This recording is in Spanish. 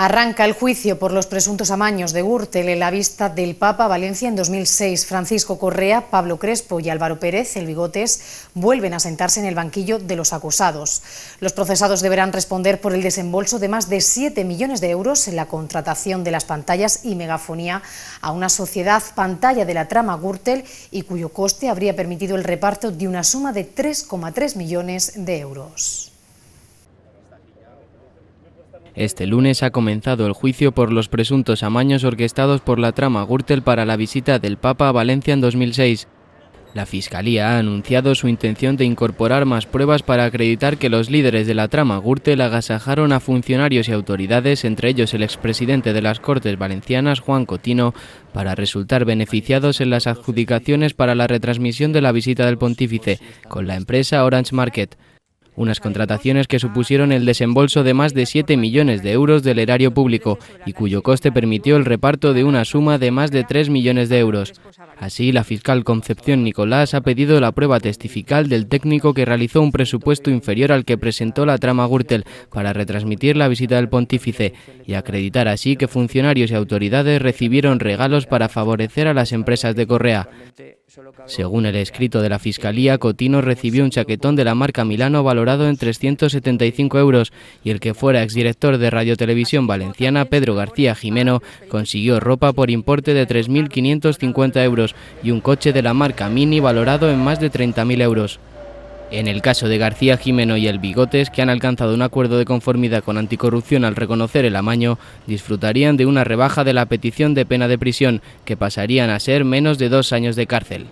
Arranca el juicio por los presuntos amaños de Gürtel en la vista del Papa Valencia en 2006. Francisco Correa, Pablo Crespo y Álvaro Pérez, el Bigotes, vuelven a sentarse en el banquillo de los acusados. Los procesados deberán responder por el desembolso de más de 7 millones de euros en la contratación de las pantallas y megafonía a una sociedad pantalla de la trama Gürtel y cuyo coste habría permitido el reparto de una suma de 3,3 millones de euros. Este lunes ha comenzado el juicio por los presuntos amaños orquestados por la trama Gürtel para la visita del Papa a Valencia en 2006. La Fiscalía ha anunciado su intención de incorporar más pruebas para acreditar que los líderes de la trama Gürtel agasajaron a funcionarios y autoridades, entre ellos el expresidente de las Cortes Valencianas, Juan Cotino, para resultar beneficiados en las adjudicaciones para la retransmisión de la visita del pontífice con la empresa Orange Market unas contrataciones que supusieron el desembolso de más de 7 millones de euros del erario público y cuyo coste permitió el reparto de una suma de más de 3 millones de euros. Así, la fiscal Concepción Nicolás ha pedido la prueba testifical del técnico que realizó un presupuesto inferior al que presentó la trama Gürtel para retransmitir la visita del pontífice y acreditar así que funcionarios y autoridades recibieron regalos para favorecer a las empresas de Correa. Según el escrito de la Fiscalía, Cotino recibió un chaquetón de la marca Milano valorado en 375 euros y el que fuera exdirector de Radio Televisión Valenciana, Pedro García Jimeno, consiguió ropa por importe de 3.550 euros y un coche de la marca Mini valorado en más de 30.000 euros. En el caso de García Jimeno y el Bigotes, que han alcanzado un acuerdo de conformidad con anticorrupción al reconocer el amaño, disfrutarían de una rebaja de la petición de pena de prisión, que pasarían a ser menos de dos años de cárcel.